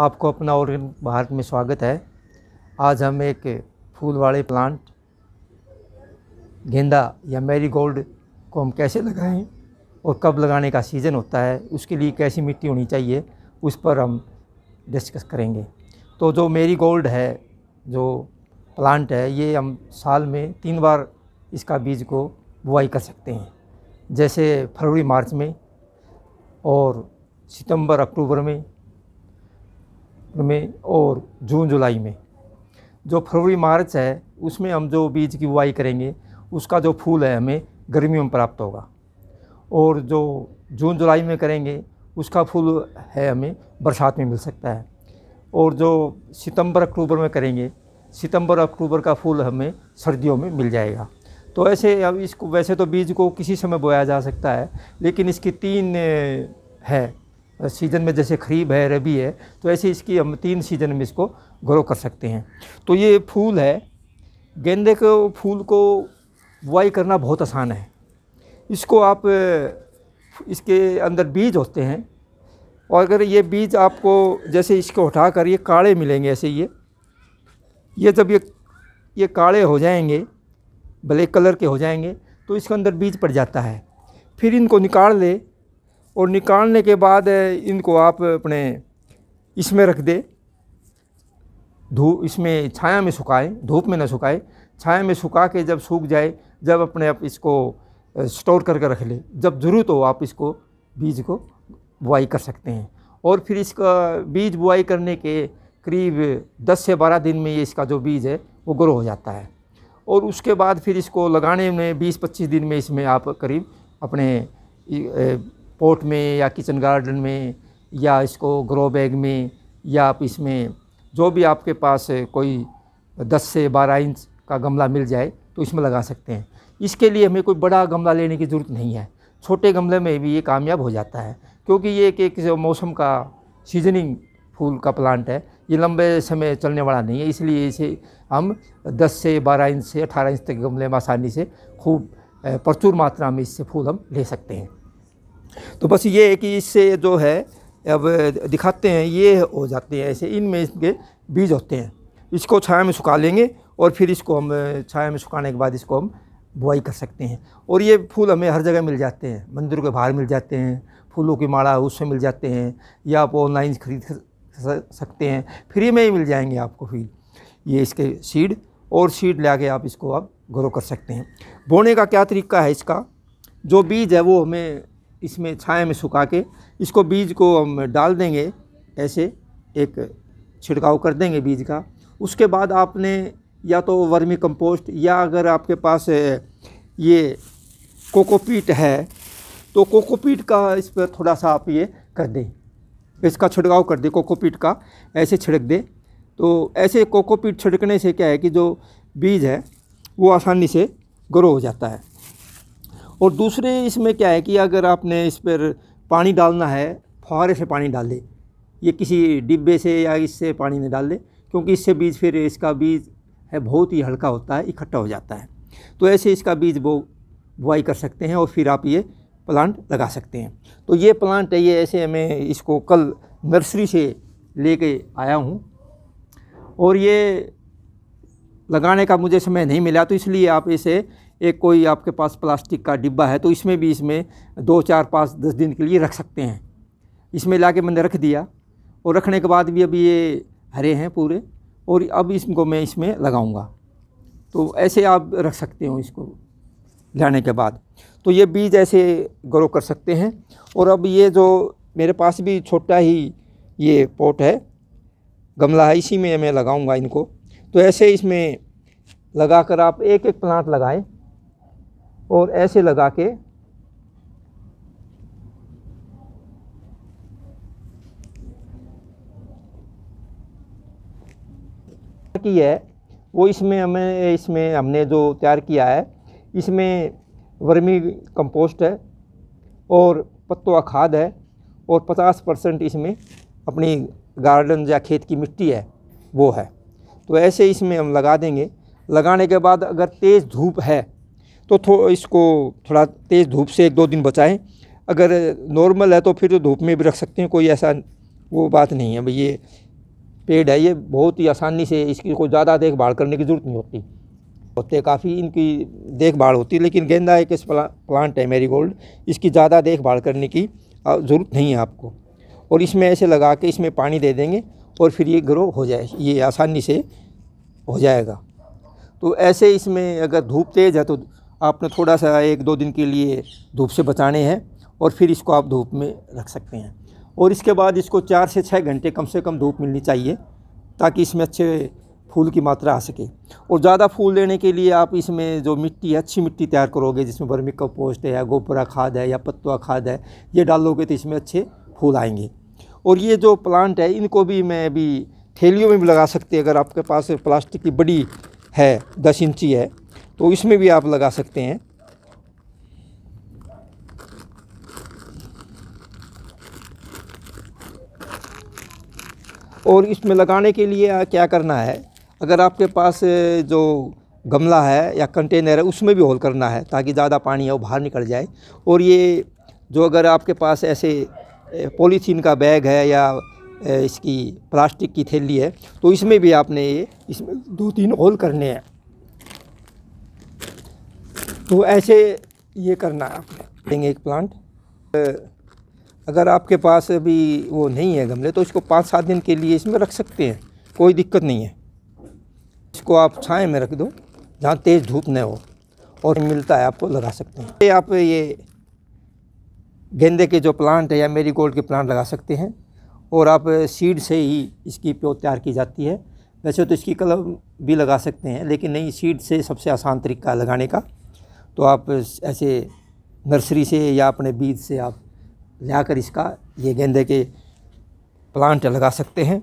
आपको अपना और भारत में स्वागत है आज हम एक फूल वाले प्लांट गेंदा या मैरी गोल्ड को हम कैसे लगाएं और कब लगाने का सीज़न होता है उसके लिए कैसी मिट्टी होनी चाहिए उस पर हम डिस्कस करेंगे तो जो मेरी गोल्ड है जो प्लांट है ये हम साल में तीन बार इसका बीज को बुआई कर सकते हैं जैसे फरवरी मार्च में और सितंबर अक्टूबर में में और जून जुलाई में जो फरवरी मार्च है उसमें हम जो बीज की बुआई करेंगे उसका जो फूल है हमें गर्मियों में प्राप्त होगा और जो जून जुलाई में करेंगे उसका फूल है हमें बरसात में मिल सकता है और जो सितंबर अक्टूबर में करेंगे सितंबर अक्टूबर का फूल हमें सर्दियों में मिल जाएगा तो ऐसे अब इसको वैसे तो बीज को किसी समय बोया जा सकता है लेकिन इसकी तीन है सीज़न में जैसे खरीब है रबी है तो ऐसे इसकी हम तीन सीज़न में इसको ग्रो कर सकते हैं तो ये फूल है गेंदे के फूल को बुआई करना बहुत आसान है इसको आप इसके अंदर बीज होते हैं और अगर ये बीज आपको जैसे इसको उठा कर ये काढ़े मिलेंगे ऐसे ये ये जब ये ये काढ़े हो जाएंगे ब्लैक कलर के हो जाएंगे तो इसके अंदर बीज पड़ जाता है फिर इनको निकाल ले और निकालने के बाद इनको आप अपने इसमें रख दे धूप इसमें छाया में सुखाएं धूप में ना सुखाएं छाया में सुखा के जब सूख जाए जब अपने आप इसको स्टोर करके रख ले जब ज़रूरत हो आप इसको बीज को बुआई कर सकते हैं और फिर इसका बीज बुआई करने के करीब 10 से 12 दिन में ये इसका जो बीज है वो ग्रो हो जाता है और उसके बाद फिर इसको लगाने में 20-25 दिन में इसमें आप करीब अपने पोट में या किचन गार्डन में या इसको ग्रो बैग में या आप इसमें जो भी आपके पास कोई 10 से 12 इंच का गमला मिल जाए तो इसमें लगा सकते हैं इसके लिए हमें कोई बड़ा गमला लेने की ज़रूरत नहीं है छोटे गमले में भी ये कामयाब हो जाता है क्योंकि ये एक एक मौसम का सीजनिंग फूल का प्लांट है ये लंबे समय चलने वाला नहीं है इसलिए इसे हम 10 से 12 इंच से 18 इंच तक गमले में आसानी से खूब प्रचुर मात्रा में इससे फूल हम ले सकते हैं तो बस ये है कि इससे जो है अब दिखाते हैं ये हो जाते हैं ऐसे इनमें इसके बीज होते हैं इसको छाया में सुखा लेंगे और फिर इसको हम छाया में सुखाने के बाद इसको हम बुआई कर सकते हैं और ये फूल हमें हर जगह मिल जाते हैं मंदिरों के बाहर मिल जाते हैं फूलों की माड़ा उससे मिल जाते हैं या आप ऑनलाइन खरीद सकते हैं फ्री में ही मिल जाएंगे आपको फूल ये इसके सीड और सीड ला के आप इसको आप ग्रो कर सकते हैं बोने का क्या तरीका है इसका जो बीज है वो हमें इसमें छाया में सुखा के इसको बीज को हम डाल देंगे ऐसे एक छिड़काव कर देंगे बीज का उसके बाद आपने या तो वर्मी कंपोस्ट या अगर आपके पास ये कोकोपीट है तो कोकोपीट का इस पर थोड़ा सा आप ये कर दें इसका छिड़काव कर दें कोकोपीट का ऐसे छिड़क दें तो ऐसे कोकोपीट छिड़कने से क्या है कि जो बीज है वो आसानी से ग्रो हो जाता है और दूसरे इसमें क्या है कि अगर आपने इस पर पानी डालना है फुहारे से पानी डाल दें ये किसी डिब्बे से या इससे पानी में डाल दें क्योंकि इससे बीज फिर इसका बीज है बहुत ही हल्का होता है इकट्ठा हो जाता है तो ऐसे इसका बीज बो बुआई कर सकते हैं और फिर आप ये प्लांट लगा सकते हैं तो ये प्लांट है ये ऐसे मैं इसको कल नर्सरी से ले कर आया हूँ और ये लगाने का मुझे समय नहीं मिला तो इसलिए आप इसे एक कोई आपके पास प्लास्टिक का डिब्बा है तो इसमें भी इसमें दो चार पाँच दस दिन के लिए रख सकते हैं इसमें ला के मैंने रख दिया और रखने के बाद भी अभी ये हरे हैं पूरे और अब इसको मैं इसमें लगाऊंगा तो ऐसे आप रख सकते हो इसको लाने के बाद तो ये बीज ऐसे ग्रो कर सकते हैं और अब ये जो मेरे पास भी छोटा ही ये पोट है गमला है इसी में मैं लगाऊंगा इनको तो ऐसे इसमें लगाकर आप एक एक प्लांट लगाएं और ऐसे लगा के की है वो इसमें हमें इसमें हमने जो तैयार किया है इसमें वर्मी कंपोस्ट है और पत्तों खाद है और 50 परसेंट इसमें अपनी गार्डन या खेत की मिट्टी है वो है तो ऐसे इसमें हम लगा देंगे लगाने के बाद अगर तेज़ धूप है तो थो इसको थोड़ा तेज़ धूप से एक दो दिन बचाएं अगर नॉर्मल है तो फिर तो धूप में भी रख सकते हैं कोई ऐसा वो बात नहीं है भाई ये पेड़ है ये बहुत ही आसानी से इसकी कोई ज़्यादा देखभाल करने की ज़रूरत नहीं होती होते काफ़ी इनकी देखभाल होती है लेकिन गेंदा एक प्लांट है मेरी गोल्ड इसकी ज़्यादा देखभाल करने की ज़रूरत नहीं है आपको और इसमें ऐसे लगा के इसमें पानी दे देंगे और फिर ये ग्रो हो जाए ये आसानी से हो जाएगा तो ऐसे इसमें अगर धूप तेज़ है तो आपने थोड़ा सा एक दो दिन के लिए धूप से बचाने हैं और फिर इसको आप धूप में रख सकते हैं और इसके बाद इसको चार से छः घंटे कम से कम धूप मिलनी चाहिए ताकि इसमें अच्छे फूल की मात्रा आ सके और ज़्यादा फूल देने के लिए आप इसमें जो मिट्टी है अच्छी मिट्टी तैयार करोगे जिसमें वर्मी कंपोस्ट है या गोबरा खाद है या पत्तवा खाद है ये डालोगे तो इसमें अच्छे फूल आएंगे और ये जो प्लांट है इनको भी मैं अभी थैलियों में भी लगा सकते अगर आपके पास प्लास्टिक की बड़ी है दस इंची है तो इसमें भी आप लगा सकते हैं और इसमें लगाने के लिए क्या करना है अगर आपके पास जो गमला है या कंटेनर है उसमें भी होल करना है ताकि ज़्यादा पानी है वो बाहर निकल जाए और ये जो अगर आपके पास ऐसे पॉलीथीन का बैग है या इसकी प्लास्टिक की थैली है तो इसमें भी आपने ये इसमें दो तीन होल करने हैं तो ऐसे ये करना है आपने एक प्लांट अगर आपके पास अभी वो नहीं है गमले तो इसको पाँच सात दिन के लिए इसमें रख सकते हैं कोई दिक्कत नहीं है इसको आप छाए में रख दो जहाँ तेज़ धूप न हो और मिलता है आपको लगा सकते हैं आप ये गेंदे के जो प्लांट है या मेरी गोल्ड के प्लांट लगा सकते हैं और आप सीड से ही इसकी प्यो तैयार की जाती है वैसे तो इसकी कलम भी लगा सकते हैं लेकिन नहीं सीड से सबसे आसान तरीका लगाने का तो आप ऐसे नर्सरी से या अपने बीज से आप लाकर इसका ये गेंदे के प्लांट लगा सकते हैं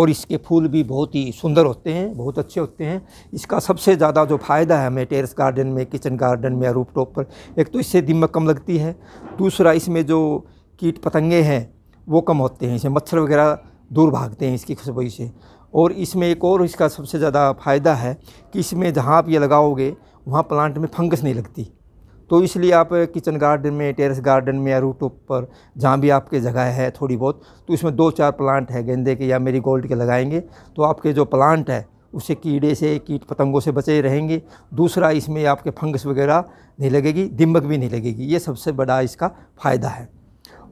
और इसके फूल भी बहुत ही सुंदर होते हैं बहुत अच्छे होते हैं इसका सबसे ज़्यादा जो फ़ायदा है हमें टेरेस गार्डन में किचन गार्डन में या रूप टॉप पर एक तो इससे दिमक कम लगती है दूसरा इसमें जो कीट पतंगे हैं वो कम होते हैं इसे मच्छर वगैरह दूर भागते हैं इसकी खुशबू से और इसमें एक और इसका सबसे ज़्यादा फ़ायदा है कि इसमें जहाँ आप ये लगाओगे वहाँ प्लांट में फंगस नहीं लगती तो इसलिए आप किचन गार्डन में टेरेस गार्डन में या रूट पर जहाँ भी आपके जगह है थोड़ी बहुत तो इसमें दो चार प्लांट है गेंदे के या मेरी गोल्ड के लगाएंगे तो आपके जो प्लांट है उससे कीड़े से कीट पतंगों से बचे रहेंगे दूसरा इसमें आपके फंगस वगैरह नहीं लगेगी दिमक भी नहीं लगेगी ये सबसे बड़ा इसका फ़ायदा है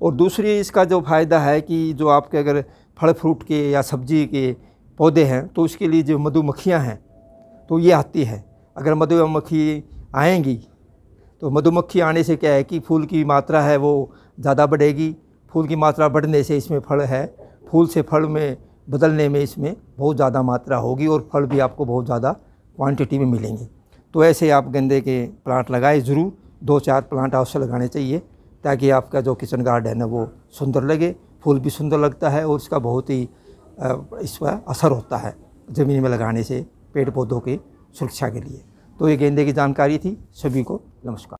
और दूसरी इसका जो फ़ायदा है कि जो आपके अगर फल फ्रूट के या सब्जी के पौधे हैं तो उसके लिए जो मधुमक्खियाँ हैं तो ये आती है अगर मधुमक्खी आएंगी तो मधुमक्खी आने से क्या है कि फूल की मात्रा है वो ज़्यादा बढ़ेगी फूल की मात्रा बढ़ने से इसमें फल है फूल से फल में बदलने में इसमें बहुत ज़्यादा मात्रा होगी और फल भी आपको बहुत ज़्यादा क्वांटिटी में मिलेंगे तो ऐसे आप गेंदे के प्लांट लगाए ज़रूर दो चार प्लांट अवश्य लगाने चाहिए ताकि आपका जो किचन गार्डन है वो सुंदर लगे फूल भी सुंदर लगता है और इसका बहुत ही इस पर असर होता है ज़मीन में लगाने से पेड़ पौधों की सुरक्षा के लिए तो ये गेंदे की जानकारी थी सभी को नमस्कार